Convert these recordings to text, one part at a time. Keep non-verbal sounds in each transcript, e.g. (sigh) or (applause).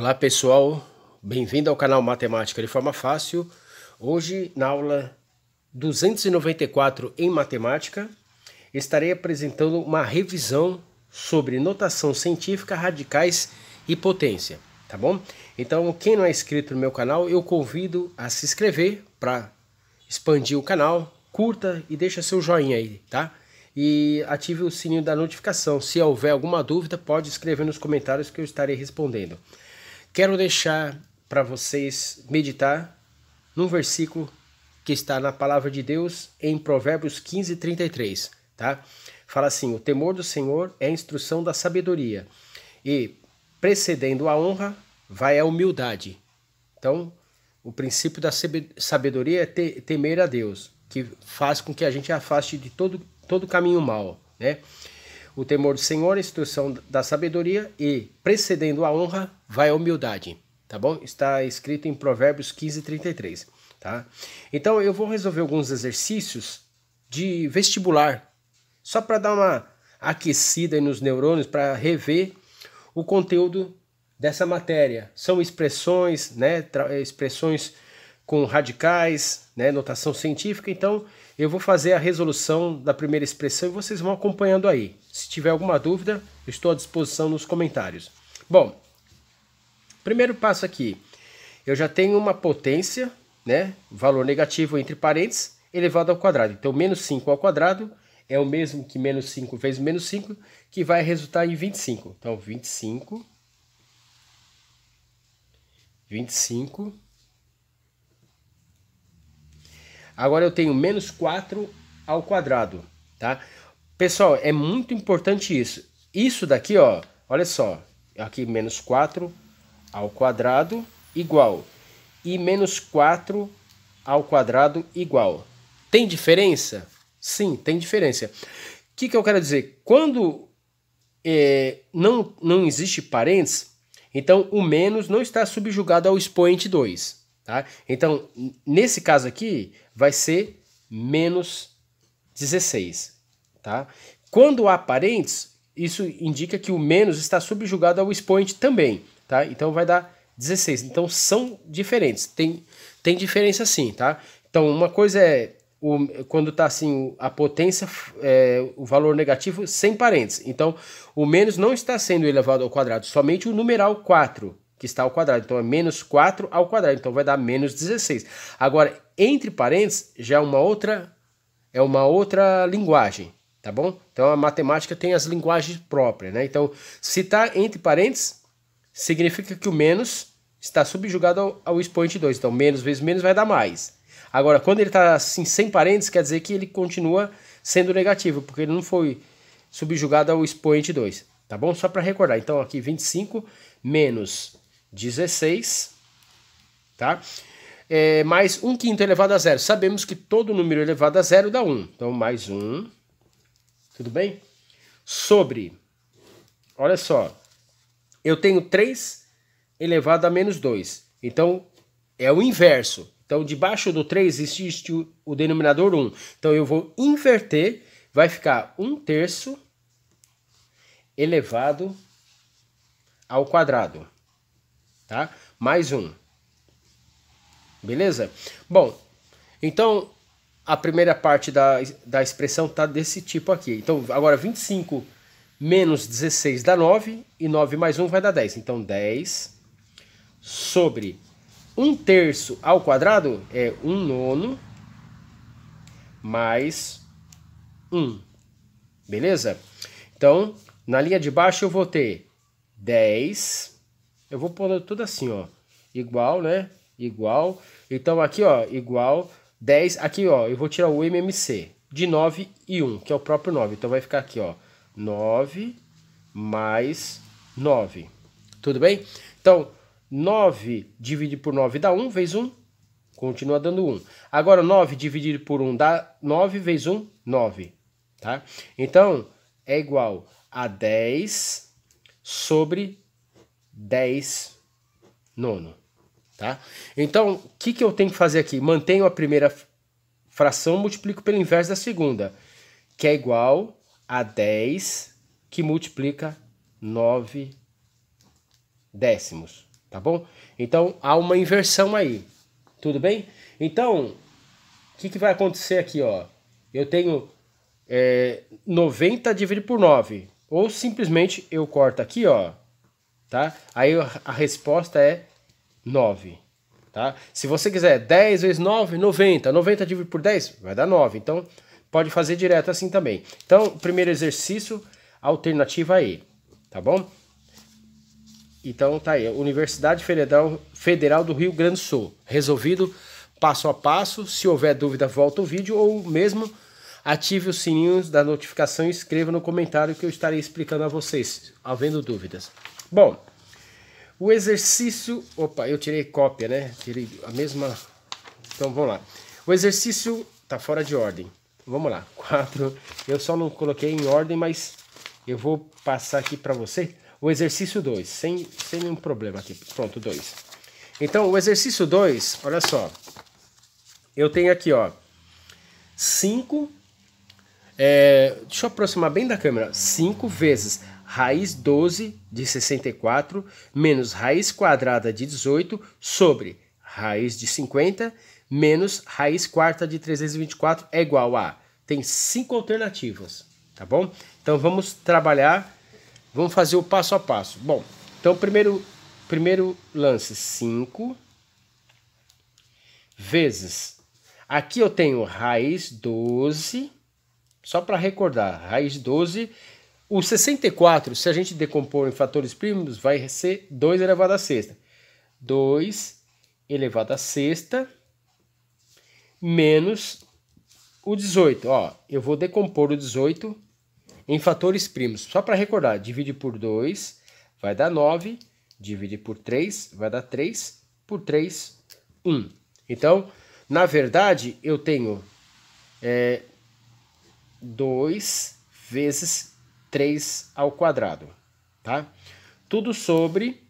Olá pessoal, bem-vindo ao canal Matemática de Forma Fácil. Hoje, na aula 294 em Matemática, estarei apresentando uma revisão sobre notação científica, radicais e potência, tá bom? Então, quem não é inscrito no meu canal, eu convido a se inscrever para expandir o canal, curta e deixa seu joinha aí, tá? E ative o sininho da notificação. Se houver alguma dúvida, pode escrever nos comentários que eu estarei respondendo. Quero deixar para vocês meditar num versículo que está na palavra de Deus em Provérbios 15, 33, tá? Fala assim: o temor do Senhor é a instrução da sabedoria, e precedendo a honra vai a humildade. Então, o princípio da sabedoria é temer a Deus, que faz com que a gente afaste de todo, todo caminho mal, né? o temor do Senhor, a instituição da sabedoria e, precedendo a honra, vai a humildade, tá bom? Está escrito em Provérbios 15, 33, tá? Então eu vou resolver alguns exercícios de vestibular, só para dar uma aquecida nos neurônios, para rever o conteúdo dessa matéria. São expressões, né? Expressões com radicais, né? Notação científica, então eu vou fazer a resolução da primeira expressão e vocês vão acompanhando aí. Se tiver alguma dúvida, estou à disposição nos comentários. Bom, primeiro passo aqui. Eu já tenho uma potência, né? Valor negativo entre parênteses, elevado ao quadrado. Então, menos 5 ao quadrado é o mesmo que menos 5 vezes menos 5, que vai resultar em 25. Então, 25... 25 Agora eu tenho menos 4 ao quadrado, tá? Pessoal, é muito importante isso. Isso daqui, ó, olha só. Aqui, menos 4 ao quadrado igual. E menos 4 ao quadrado igual. Tem diferença? Sim, tem diferença. O que, que eu quero dizer? Quando é, não, não existe parênteses, então o menos não está subjugado ao expoente 2. Tá? Então, nesse caso aqui, vai ser menos 16, tá? Quando há parentes, isso indica que o menos está subjugado ao expoente também, tá? Então vai dar 16. Então são diferentes, tem, tem diferença sim, tá? Então uma coisa é o, quando está assim a potência, é, o valor negativo sem parênteses. Então o menos não está sendo elevado ao quadrado, somente o numeral 4, que está ao quadrado. Então é menos 4 ao quadrado, então vai dar menos 16. Agora, entre parênteses já é uma outra é uma outra linguagem, tá bom? Então a matemática tem as linguagens próprias, né? Então, se está entre parênteses, significa que o menos está subjugado ao, ao expoente 2. Então, menos vezes menos vai dar mais. Agora, quando ele está assim, sem parênteses, quer dizer que ele continua sendo negativo, porque ele não foi subjugado ao expoente 2, tá bom? Só para recordar. Então, aqui 25 menos 16, tá? É, mais 1 quinto elevado a zero. Sabemos que todo número elevado a zero dá 1. Então, mais 1, tudo bem? Sobre, olha só, eu tenho 3 elevado a menos 2. Então, é o inverso. Então, debaixo do 3 existe o denominador 1. Então, eu vou inverter, vai ficar 1 terço elevado ao quadrado tá? Mais um. Beleza? Bom, então a primeira parte da, da expressão está desse tipo aqui. Então agora 25 menos 16 dá 9 e 9 mais 1 vai dar 10. Então 10 sobre 1 terço ao quadrado é 1 nono mais 1. Beleza? Então, na linha de baixo eu vou ter 10 eu vou pôr tudo assim, ó. Igual, né? Igual. Então aqui, ó, igual 10. Aqui, ó, eu vou tirar o MMC de 9 e 1, que é o próprio 9. Então vai ficar aqui, ó, 9 mais 9. Tudo bem? Então, 9 dividido por 9 dá 1, vezes 1, continua dando 1. Agora, 9 dividido por 1 dá 9, vezes 1, 9. Tá? Então, é igual a 10 sobre 10 nono, tá? Então, o que, que eu tenho que fazer aqui? Mantenho a primeira fração, multiplico pelo inverso da segunda, que é igual a 10 que multiplica 9 décimos, tá bom? Então, há uma inversão aí, tudo bem? Então, o que, que vai acontecer aqui, ó? Eu tenho é, eh, 90 dividido por 9, ou simplesmente eu corto aqui, ó, tá? Aí a resposta é 9, tá? Se você quiser 10 vezes 9, 90. 90 dividido por 10 vai dar 9. Então, pode fazer direto assim também. Então, primeiro exercício, alternativa E, tá bom? Então, tá aí. Universidade Federal, Federal do Rio Grande do Sul. Resolvido passo a passo. Se houver dúvida, volta o vídeo ou mesmo ative os sininhos da notificação e escreva no comentário que eu estarei explicando a vocês, havendo dúvidas. Bom, o exercício. Opa, eu tirei cópia, né? Tirei a mesma. Então vamos lá. O exercício tá fora de ordem. Vamos lá. Quatro. Eu só não coloquei em ordem, mas eu vou passar aqui para você o exercício 2, sem, sem nenhum problema aqui. Pronto, 2. Então, o exercício 2, olha só. Eu tenho aqui, ó. 5. É, deixa eu aproximar bem da câmera. 5 vezes raiz 12 de 64 menos raiz quadrada de 18 sobre raiz de 50 menos raiz quarta de 324 é igual a. Tem cinco alternativas, tá bom? Então vamos trabalhar, vamos fazer o passo a passo. Bom, então primeiro, primeiro lance 5 vezes. Aqui eu tenho raiz 12, só para recordar, raiz 12 o 64, se a gente decompor em fatores primos, vai ser 2 elevado à sexta. 2 elevado à sexta menos o 18. Ó, eu vou decompor o 18 em fatores primos. Só para recordar, divide por 2 vai dar 9, divide por 3 vai dar 3, por 3, 1. Então, na verdade, eu tenho é, 2 vezes 3 ao quadrado, tá? Tudo sobre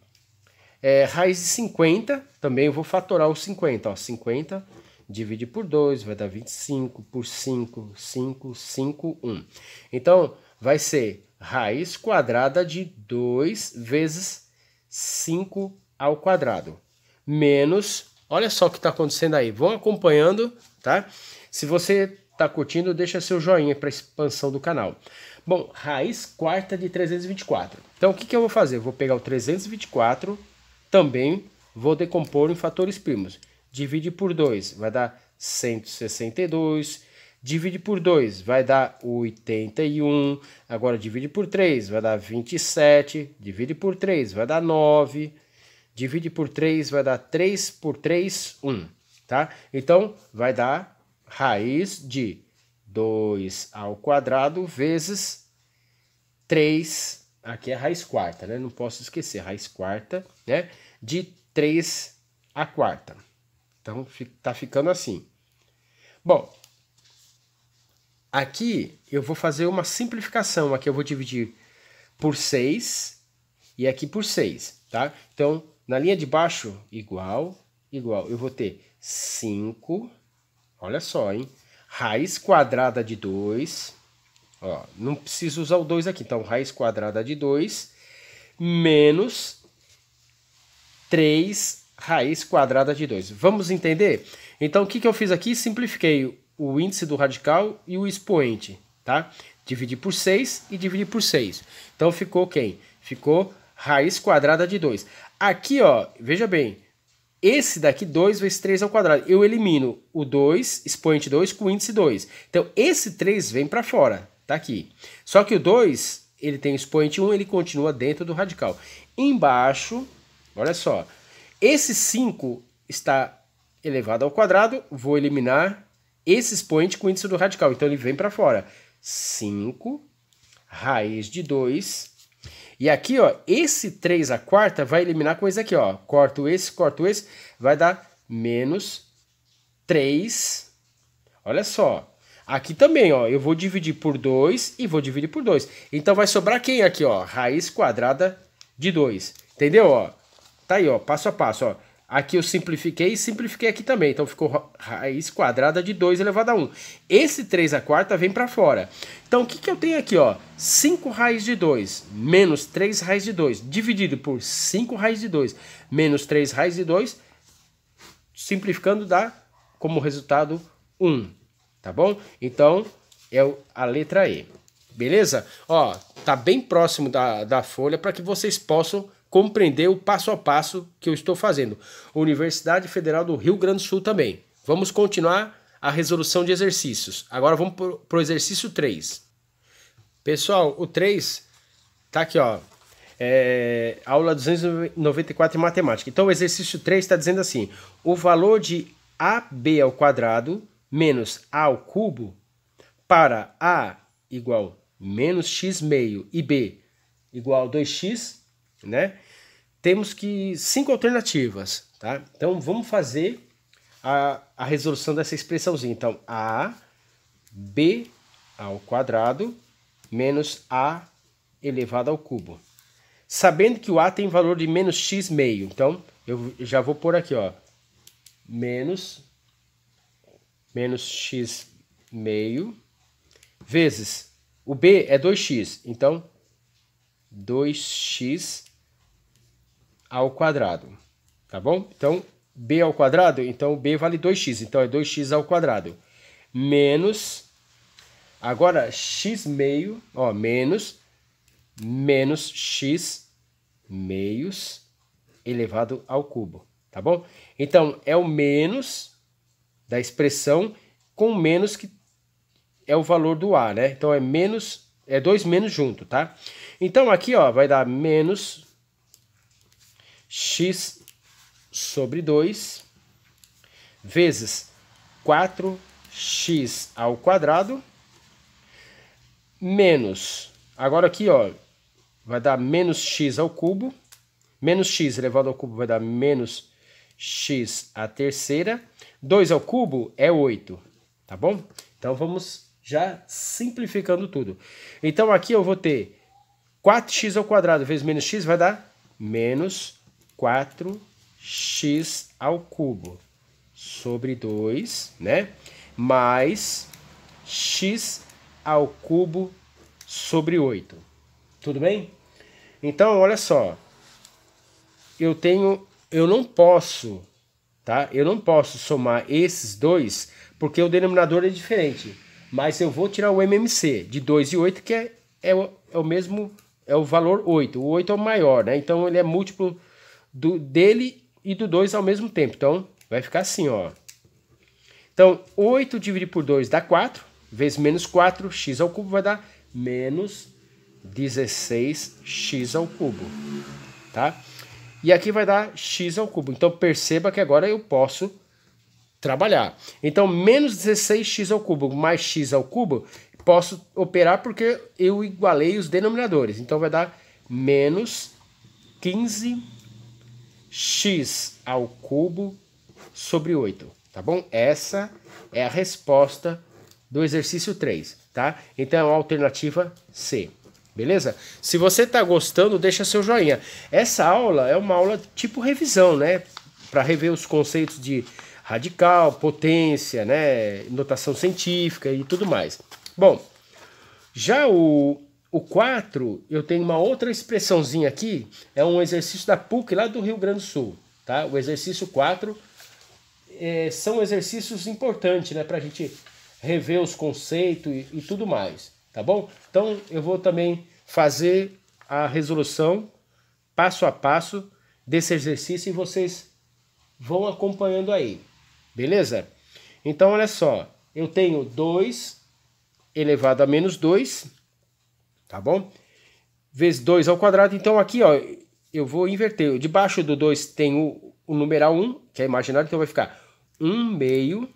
é, raiz de 50, também eu vou fatorar o 50, ó, 50 divide por 2, vai dar 25, por 5, 5, 5, 1. Então, vai ser raiz quadrada de 2 vezes 5 ao quadrado, menos, olha só o que está acontecendo aí, vão acompanhando, tá? Se você Tá curtindo? Deixa seu joinha para expansão do canal. Bom, raiz quarta de 324. Então o que, que eu vou fazer? vou pegar o 324, também vou decompor em fatores primos. Divide por 2, vai dar 162. Divide por 2, vai dar 81. Agora divide por 3, vai dar 27. Divide por 3, vai dar 9. Divide por 3, vai dar 3 por 3, 1. Tá? Então, vai dar raiz de 2 ao quadrado vezes 3, aqui é raiz quarta, né? Não posso esquecer, raiz quarta, né? De 3 a quarta. Então, tá ficando assim. Bom, aqui eu vou fazer uma simplificação. Aqui eu vou dividir por 6 e aqui por 6, tá? Então, na linha de baixo, igual, igual. Eu vou ter 5 Olha só, hein? Raiz quadrada de 2. Ó, não preciso usar o 2 aqui. Então, raiz quadrada de 2 menos 3 raiz quadrada de 2. Vamos entender? Então, o que, que eu fiz aqui? Simplifiquei o índice do radical e o expoente, tá? Dividi por 6 e dividi por 6. Então, ficou quem? Ficou raiz quadrada de 2. Aqui, ó, veja bem, esse daqui, 2 vezes 3 ao quadrado. Eu elimino o 2, expoente 2, com índice 2. Então, esse 3 vem para fora, tá aqui. Só que o 2, ele tem expoente 1, ele continua dentro do radical. Embaixo, olha só, esse 5 está elevado ao quadrado, vou eliminar esse expoente com índice do radical. Então, ele vem para fora. 5 raiz de 2 e aqui, ó, esse 3 a quarta vai eliminar com esse aqui, ó. Corto esse, corto esse, vai dar menos 3. Olha só. Aqui também, ó, eu vou dividir por 2 e vou dividir por 2. Então vai sobrar quem aqui, ó? Raiz quadrada de 2. Entendeu, ó? Tá aí, ó, passo a passo, ó. Aqui eu simplifiquei e simplifiquei aqui também. Então ficou raiz quadrada de 2 elevado a 1. Esse 3 a quarta vem para fora. Então o que, que eu tenho aqui? 5 raiz de 2 menos 3 raiz de 2 dividido por 5 raiz de 2 menos 3 raiz de 2. Simplificando dá como resultado 1. Tá bom? Então é a letra E. Beleza? Ó, tá bem próximo da, da folha para que vocês possam compreender o passo a passo que eu estou fazendo. Universidade Federal do Rio Grande do Sul também. Vamos continuar a resolução de exercícios. Agora vamos para o exercício 3. Pessoal, o 3 tá aqui, ó. É, aula 294 em matemática. Então, o exercício 3 está dizendo assim: o valor de AB ao quadrado menos A ao cubo para A igual menos x meio e B igual 2x né? Temos que cinco alternativas, tá? Então vamos fazer a, a resolução dessa expressãozinha. Então a b ao quadrado menos a elevado ao cubo. Sabendo que o a tem valor de menos x meio, então eu já vou por aqui, ó, menos menos x meio vezes o b é 2x, então 2x ao quadrado, tá bom? Então, b ao quadrado, então b vale 2x, então é 2x ao quadrado, menos, agora x meio, ó, menos, menos x meios elevado ao cubo, tá bom? Então, é o menos da expressão com menos que é o valor do a, né? Então, é menos, é 2 menos junto, tá? Então, aqui, ó, vai dar menos x sobre 2 vezes 4x ao quadrado menos, agora aqui ó, vai dar menos x ao cubo, menos x elevado ao cubo vai dar menos x à terceira, 2 ao cubo é 8, tá bom? Então vamos já simplificando tudo. Então aqui eu vou ter 4x ao quadrado vezes menos x vai dar menos 4x ao cubo sobre 2, né? Mais x ao cubo sobre 8. Tudo bem? Então, olha só. Eu tenho, eu não posso, tá? Eu não posso somar esses dois porque o denominador é diferente. Mas eu vou tirar o MMC de 2 e 8, que é, é, o, é o mesmo, é o valor 8. O 8 é o maior, né? Então ele é múltiplo do, dele e do 2 ao mesmo tempo. Então, vai ficar assim, ó. Então, 8 dividido por 2 dá 4, vezes menos 4, x ao cubo vai dar menos 16x ao cubo, tá? E aqui vai dar x ao cubo. Então, perceba que agora eu posso trabalhar. Então, menos 16x ao cubo mais x ao cubo, posso operar porque eu igualei os denominadores. Então, vai dar menos 15 x ao cubo sobre 8, tá bom? Essa é a resposta do exercício 3, tá? Então, é a alternativa C, beleza? Se você tá gostando, deixa seu joinha. Essa aula é uma aula tipo revisão, né? Para rever os conceitos de radical, potência, né? Notação científica e tudo mais. Bom, já o o 4, eu tenho uma outra expressãozinha aqui, é um exercício da PUC lá do Rio Grande do Sul. Tá? O exercício 4 é, são exercícios importantes né, para a gente rever os conceitos e, e tudo mais. Tá bom? Então eu vou também fazer a resolução passo a passo desse exercício e vocês vão acompanhando aí. Beleza? Então olha só, eu tenho 2 elevado a menos 2 tá bom? Vezes 2 ao quadrado, então aqui ó, eu vou inverter. Debaixo do 2 tem o, o numeral 1, um, que é imaginário, então vai ficar 1 meio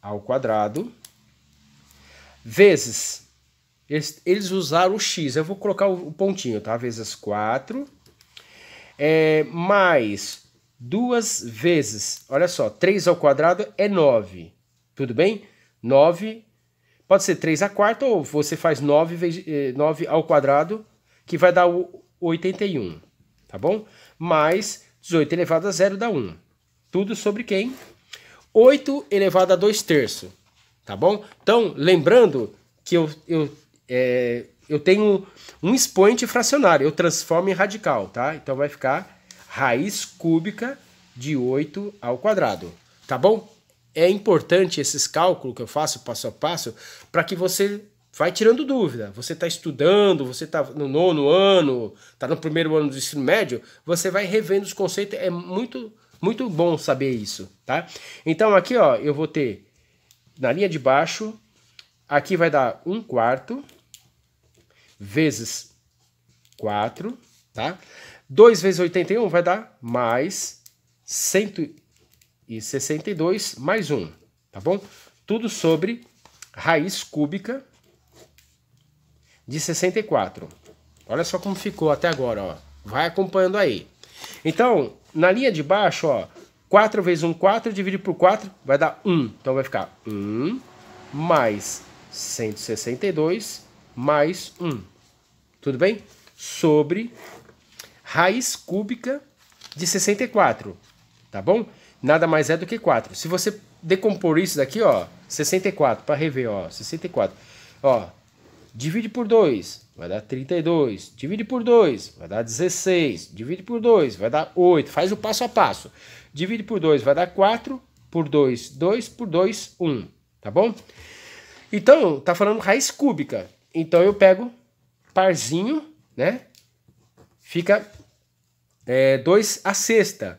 ao quadrado vezes, eles, eles usaram o x, eu vou colocar o, o pontinho, tá? Vezes 4, é, mais duas vezes, olha só, 3 ao quadrado é 9, tudo bem? 9 Pode ser 3 a quarta ou você faz 9, vez, 9 eh, ao quadrado, que vai dar 81, tá bom? Mais 18 elevado a 0 dá 1. Tudo sobre quem? 8 elevado a 2 terços, tá bom? Então, lembrando que eu, eu, é, eu tenho um expoente fracionário, eu transformo em radical, tá? Então vai ficar raiz cúbica de 8 ao quadrado, tá bom? é importante esses cálculos que eu faço passo a passo para que você vai tirando dúvida. Você está estudando, você está no nono ano, está no primeiro ano do ensino médio, você vai revendo os conceitos. É muito, muito bom saber isso, tá? Então aqui, ó, eu vou ter na linha de baixo, aqui vai dar um quarto vezes 4, tá? 2 vezes 81 vai dar mais 100 e 62 mais 1, tá bom? Tudo sobre raiz cúbica de 64. Olha só como ficou até agora, ó. Vai acompanhando aí. Então, na linha de baixo, ó, 4 vezes 1, 4, divide por 4, vai dar 1. Então vai ficar 1 mais 162 mais 1. Tudo bem? Sobre raiz cúbica de 64, tá bom? nada mais é do que 4. Se você decompor isso daqui, ó, 64, para rever, ó, 64. Ó, divide por 2, vai dar 32. Divide por 2, vai dar 16. Divide por 2, vai dar 8. Faz o passo a passo. Divide por 2, vai dar 4. Por 2, 2. Por 2, 1. Tá bom? Então, tá falando raiz cúbica. Então, eu pego parzinho, né? Fica é, a sexta.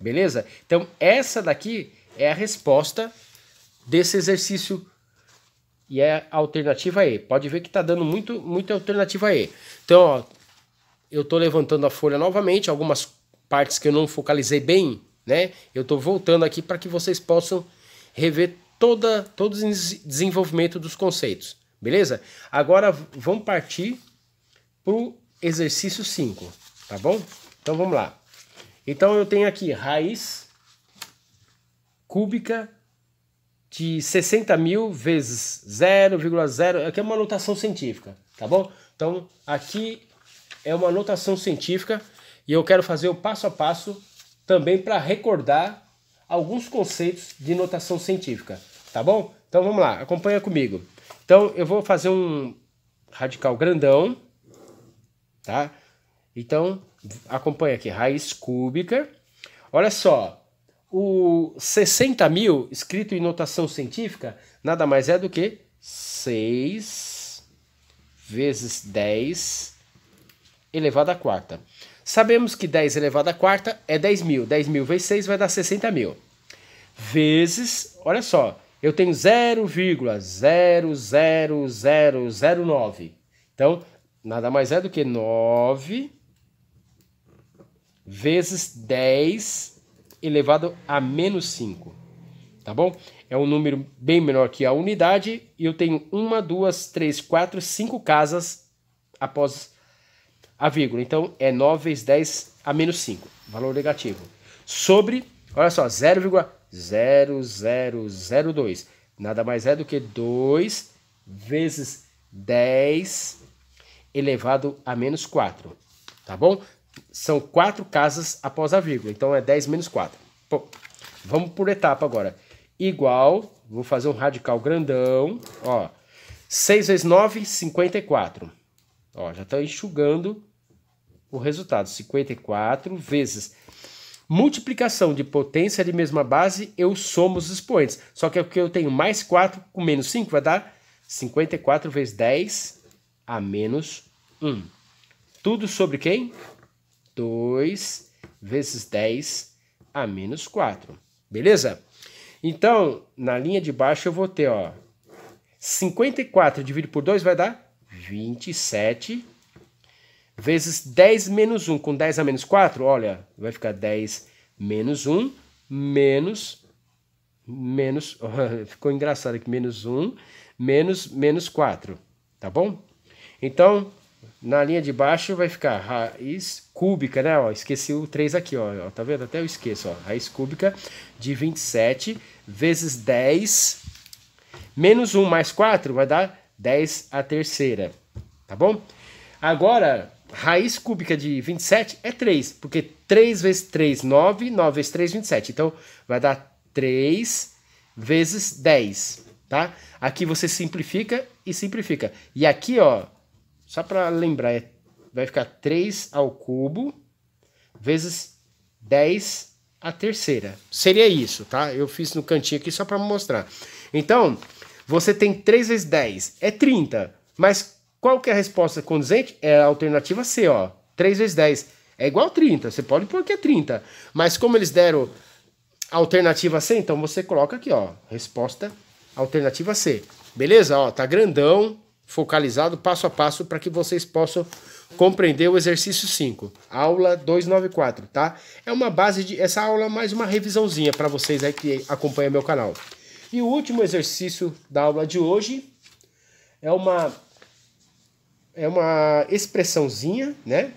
Beleza? Então, essa daqui é a resposta desse exercício e é a alternativa E. Pode ver que está dando muito, muita alternativa E. Então, ó, eu estou levantando a folha novamente, algumas partes que eu não focalizei bem, né? Eu estou voltando aqui para que vocês possam rever toda, todo o desenvolvimento dos conceitos, beleza? Agora vamos partir para o exercício 5, tá bom? Então vamos lá. Então eu tenho aqui raiz cúbica de 60 mil vezes 0,0. Aqui é uma notação científica, tá bom? Então aqui é uma notação científica e eu quero fazer o passo a passo também para recordar alguns conceitos de notação científica, tá bom? Então vamos lá, acompanha comigo. Então eu vou fazer um radical grandão, tá? Então acompanha aqui, raiz cúbica. Olha só, o 60 mil, escrito em notação científica, nada mais é do que 6 vezes 10 elevado à quarta. Sabemos que 10 elevado à quarta é 10 mil. 10 mil vezes 6 vai dar 60 mil. Vezes, olha só, eu tenho 0,00009. Então, nada mais é do que 9 vezes 10 elevado a menos 5, tá bom? É um número bem menor que a unidade e eu tenho uma, duas, três, quatro, cinco casas após a vírgula. Então é 9 vezes 10 a menos 5, valor negativo. Sobre, olha só, 0,0002. Nada mais é do que 2 vezes 10 elevado a menos 4, tá bom? São quatro casas após a vírgula. Então é 10 menos 4. Bom, vamos por etapa agora. Igual, vou fazer um radical grandão. Ó, 6 vezes 9, 54. Ó, já estou tá enxugando o resultado. 54 vezes multiplicação de potência de mesma base, eu somo os expoentes. Só que é o que eu tenho mais 4 com menos 5 vai dar 54 vezes 10 a menos 1. Tudo sobre quem? 2 vezes 10 a menos 4. Beleza? Então, na linha de baixo eu vou ter, ó, 54 dividido por 2 vai dar 27 vezes 10 menos 1. Com 10 a menos 4, olha, vai ficar 10 menos 1 menos menos, (laughs) ficou engraçado aqui, menos 1 menos menos 4, tá bom? Então, na linha de baixo vai ficar raiz cúbica, né? Ó, esqueci o 3 aqui, ó, Tá vendo? Até eu esqueço, ó. Raiz cúbica de 27 vezes 10 menos 1 mais 4 vai dar 10 a terceira, tá bom? Agora, raiz cúbica de 27 é 3, porque 3 vezes 3, 9, 9 vezes 3, 27. Então, vai dar 3 vezes 10, tá? Aqui você simplifica e simplifica. E aqui, ó, só para lembrar, é, vai ficar 3 ao cubo vezes 10 a terceira. Seria isso, tá? Eu fiz no cantinho aqui só para mostrar. Então, você tem 3 vezes 10, é 30. Mas qual que é a resposta condizente? É a alternativa C, ó. 3 vezes 10 é igual a 30. Você pode pôr que é 30. Mas como eles deram a alternativa C, então você coloca aqui, ó. Resposta alternativa C. Beleza? Ó, tá grandão focalizado passo a passo para que vocês possam compreender o exercício 5, aula 294, tá? É uma base de essa aula é mais uma revisãozinha para vocês aí que acompanham meu canal. E o último exercício da aula de hoje é uma é uma expressãozinha, né?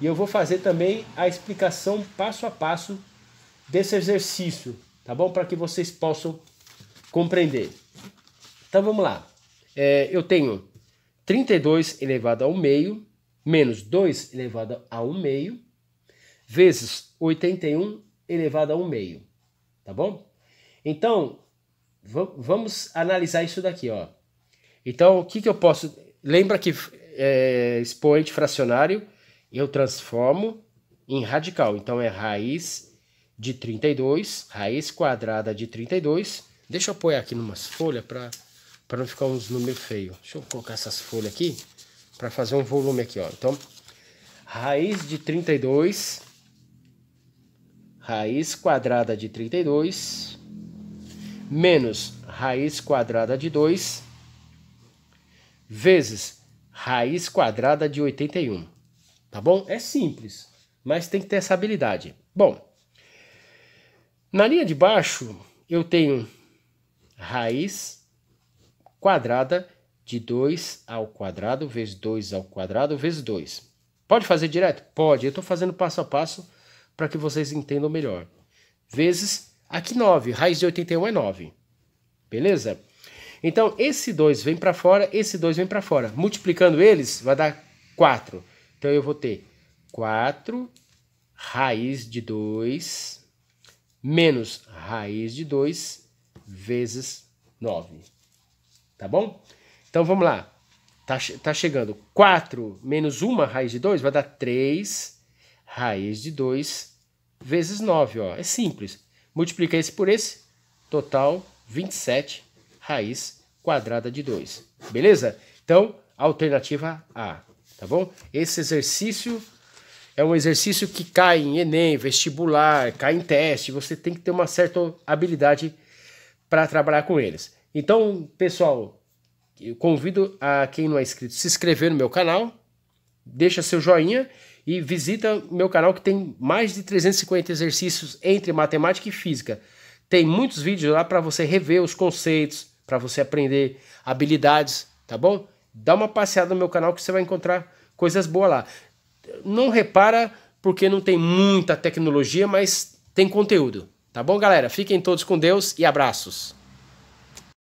E eu vou fazer também a explicação passo a passo desse exercício, tá bom? Para que vocês possam compreender. Então vamos lá é, eu tenho 32 elevado ao meio menos 2 elevado a 1 meio vezes 81 elevado a 1 meio, tá bom? Então, vamos analisar isso daqui, ó. Então, o que, que eu posso... Lembra que é, expoente fracionário eu transformo em radical. Então, é raiz de 32, raiz quadrada de 32. Deixa eu apoiar aqui numas folhas para para não ficar uns números feios. Deixa eu colocar essas folhas aqui para fazer um volume aqui, ó. Então, raiz de 32, raiz quadrada de 32, menos raiz quadrada de 2, vezes raiz quadrada de 81. Tá bom? É simples, mas tem que ter essa habilidade. Bom, na linha de baixo eu tenho raiz quadrada de 2 ao quadrado vezes 2 ao quadrado vezes 2. Pode fazer direto? Pode. Eu estou fazendo passo a passo para que vocês entendam melhor. Vezes aqui 9, raiz de 81 é 9. Beleza? Então esse 2 vem para fora, esse 2 vem para fora. Multiplicando eles vai dar 4. Então eu vou ter 4 raiz de 2 menos raiz de 2 vezes 9 tá bom? Então vamos lá. Tá, tá chegando 4 menos 1 raiz de 2 vai dar 3 raiz de 2 vezes 9, ó. É simples. Multiplica esse por esse, total 27 raiz quadrada de 2. Beleza? Então, alternativa A, tá bom? Esse exercício é um exercício que cai em Enem, vestibular, cai em teste. Você tem que ter uma certa habilidade para trabalhar com eles. Então, pessoal, eu convido a quem não é inscrito se inscrever no meu canal, deixa seu joinha e visita meu canal que tem mais de 350 exercícios entre matemática e física. Tem muitos vídeos lá para você rever os conceitos, para você aprender habilidades, tá bom? Dá uma passeada no meu canal que você vai encontrar coisas boas lá. Não repara porque não tem muita tecnologia, mas tem conteúdo, tá bom, galera? Fiquem todos com Deus e abraços.